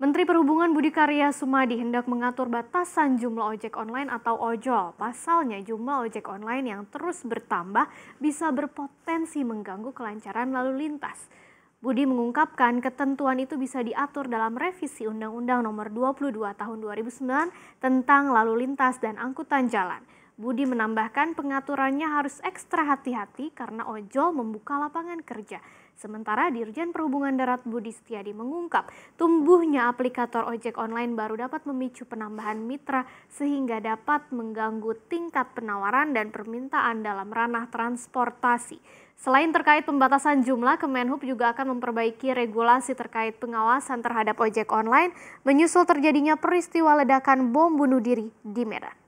Menteri Perhubungan Budi Karya Sumadi hendak mengatur batasan jumlah ojek online atau ojol. Pasalnya jumlah ojek online yang terus bertambah bisa berpotensi mengganggu kelancaran lalu lintas. Budi mengungkapkan ketentuan itu bisa diatur dalam revisi Undang-Undang Nomor 22 Tahun 2009 tentang lalu lintas dan angkutan jalan. Budi menambahkan pengaturannya harus ekstra hati-hati karena ojol membuka lapangan kerja. Sementara Dirjen Perhubungan Darat Budi Setiadi mengungkap, tumbuhnya aplikator ojek online baru dapat memicu penambahan mitra sehingga dapat mengganggu tingkat penawaran dan permintaan dalam ranah transportasi. Selain terkait pembatasan jumlah, Kemenhub juga akan memperbaiki regulasi terkait pengawasan terhadap ojek online menyusul terjadinya peristiwa ledakan bom bunuh diri di Medan.